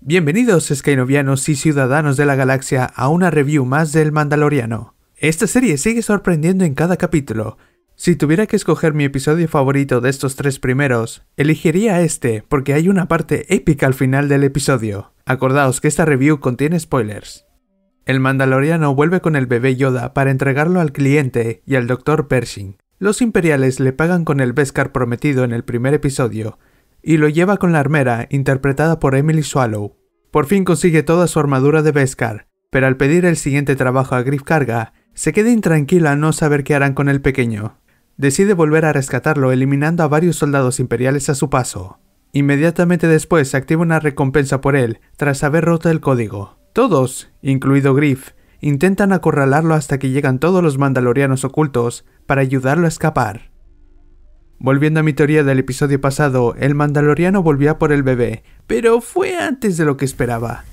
Bienvenidos, Skynovianos y ciudadanos de la galaxia, a una review más del Mandaloriano. Esta serie sigue sorprendiendo en cada capítulo. Si tuviera que escoger mi episodio favorito de estos tres primeros, elegiría este, porque hay una parte épica al final del episodio. Acordaos que esta review contiene spoilers. El mandaloriano vuelve con el bebé Yoda para entregarlo al cliente y al doctor Pershing. Los imperiales le pagan con el Beskar prometido en el primer episodio, y lo lleva con la armera interpretada por Emily Swallow. Por fin consigue toda su armadura de Beskar, pero al pedir el siguiente trabajo a Griff Carga, se queda intranquila no saber qué harán con el pequeño. Decide volver a rescatarlo eliminando a varios soldados imperiales a su paso. Inmediatamente después se activa una recompensa por él tras haber roto el código. Todos, incluido Griff, intentan acorralarlo hasta que llegan todos los mandalorianos ocultos para ayudarlo a escapar. Volviendo a mi teoría del episodio pasado, el mandaloriano volvía por el bebé, pero fue antes de lo que esperaba.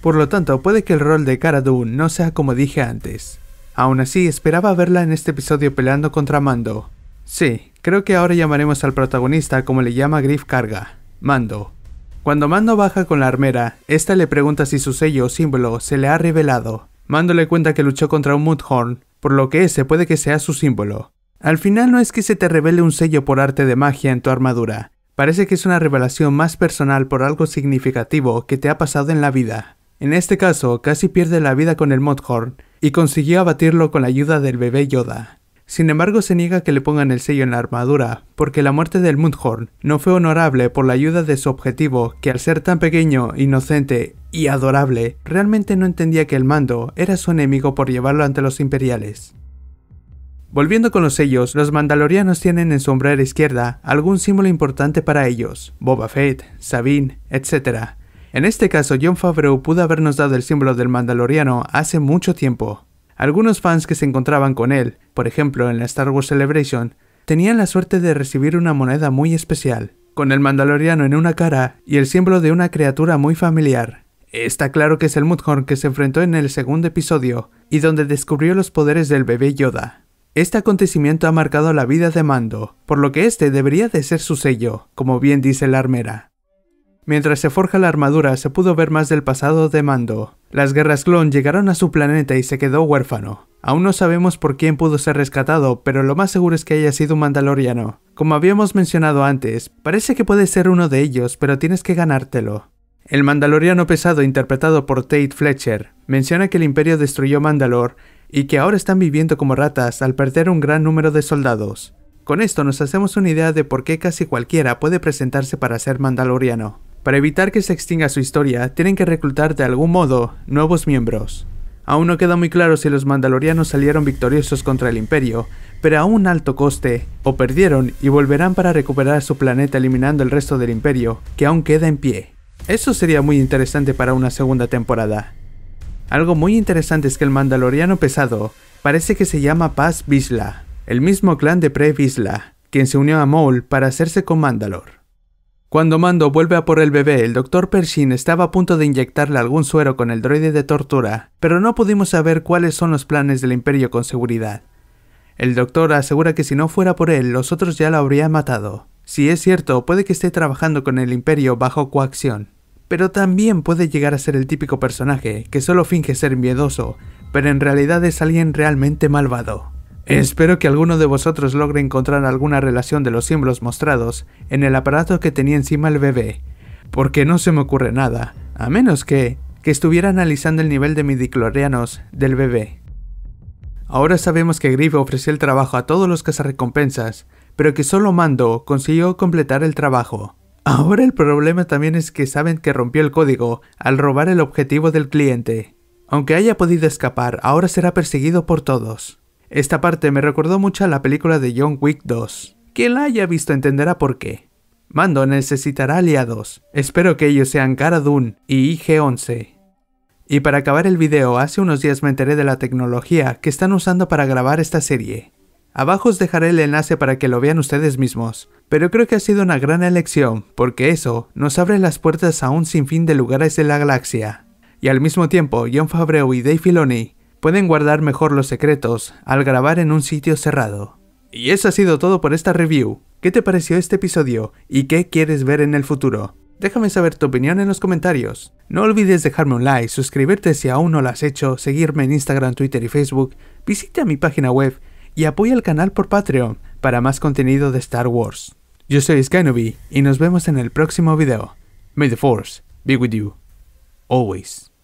Por lo tanto, puede que el rol de Cara Dune no sea como dije antes. Aún así, esperaba verla en este episodio peleando contra Mando. Sí, creo que ahora llamaremos al protagonista como le llama Griff Carga, Mando. Cuando Mando baja con la armera, esta le pregunta si su sello o símbolo se le ha revelado. Mando le cuenta que luchó contra un Mudhorn, por lo que ese puede que sea su símbolo. Al final no es que se te revele un sello por arte de magia en tu armadura, parece que es una revelación más personal por algo significativo que te ha pasado en la vida. En este caso, casi pierde la vida con el Mudhorn y consiguió abatirlo con la ayuda del bebé Yoda. Sin embargo, se niega que le pongan el sello en la armadura, porque la muerte del Mundhorn no fue honorable por la ayuda de su objetivo, que al ser tan pequeño, inocente y adorable, realmente no entendía que el mando era su enemigo por llevarlo ante los imperiales. Volviendo con los sellos, los mandalorianos tienen en su hombrera izquierda algún símbolo importante para ellos, Boba Fett, Sabine, etc. En este caso, John Favreau pudo habernos dado el símbolo del mandaloriano hace mucho tiempo, algunos fans que se encontraban con él, por ejemplo en la Star Wars Celebration, tenían la suerte de recibir una moneda muy especial, con el mandaloriano en una cara y el símbolo de una criatura muy familiar. Está claro que es el Mudhorn que se enfrentó en el segundo episodio y donde descubrió los poderes del bebé Yoda. Este acontecimiento ha marcado la vida de Mando, por lo que este debería de ser su sello, como bien dice la armera. Mientras se forja la armadura se pudo ver más del pasado de Mando, las guerras clon llegaron a su planeta y se quedó huérfano. Aún no sabemos por quién pudo ser rescatado, pero lo más seguro es que haya sido un mandaloriano. Como habíamos mencionado antes, parece que puede ser uno de ellos, pero tienes que ganártelo. El mandaloriano pesado interpretado por Tate Fletcher menciona que el imperio destruyó Mandalor y que ahora están viviendo como ratas al perder un gran número de soldados. Con esto nos hacemos una idea de por qué casi cualquiera puede presentarse para ser mandaloriano. Para evitar que se extinga su historia, tienen que reclutar de algún modo nuevos miembros. Aún no queda muy claro si los mandalorianos salieron victoriosos contra el imperio, pero a un alto coste, o perdieron y volverán para recuperar su planeta eliminando el resto del imperio, que aún queda en pie. Eso sería muy interesante para una segunda temporada. Algo muy interesante es que el mandaloriano pesado parece que se llama Paz Bisla, el mismo clan de Pre quien se unió a Maul para hacerse con Mandalor. Cuando Mando vuelve a por el bebé, el Dr. Pershing estaba a punto de inyectarle algún suero con el droide de tortura, pero no pudimos saber cuáles son los planes del Imperio con seguridad. El doctor asegura que si no fuera por él, los otros ya la habrían matado. Si es cierto, puede que esté trabajando con el imperio bajo coacción. Pero también puede llegar a ser el típico personaje que solo finge ser miedoso, pero en realidad es alguien realmente malvado. Espero que alguno de vosotros logre encontrar alguna relación de los símbolos mostrados en el aparato que tenía encima el bebé, porque no se me ocurre nada, a menos que, que estuviera analizando el nivel de midiclorianos del bebé. Ahora sabemos que Griff ofreció el trabajo a todos los cazarrecompensas, pero que solo Mando consiguió completar el trabajo. Ahora el problema también es que saben que rompió el código al robar el objetivo del cliente. Aunque haya podido escapar, ahora será perseguido por todos. Esta parte me recordó mucho a la película de John Wick 2. Quien la haya visto entenderá por qué. Mando necesitará aliados. Espero que ellos sean Cara y IG-11. Y para acabar el video, hace unos días me enteré de la tecnología que están usando para grabar esta serie. Abajo os dejaré el enlace para que lo vean ustedes mismos, pero creo que ha sido una gran elección, porque eso nos abre las puertas a un sinfín de lugares de la galaxia. Y al mismo tiempo, John Favreau y Dave Filoni pueden guardar mejor los secretos al grabar en un sitio cerrado. Y eso ha sido todo por esta review. ¿Qué te pareció este episodio y qué quieres ver en el futuro? Déjame saber tu opinión en los comentarios. No olvides dejarme un like, suscribirte si aún no lo has hecho, seguirme en Instagram, Twitter y Facebook, visita mi página web y apoya el canal por Patreon para más contenido de Star Wars. Yo soy SkyNovi y nos vemos en el próximo video. May the Force be with you. Always.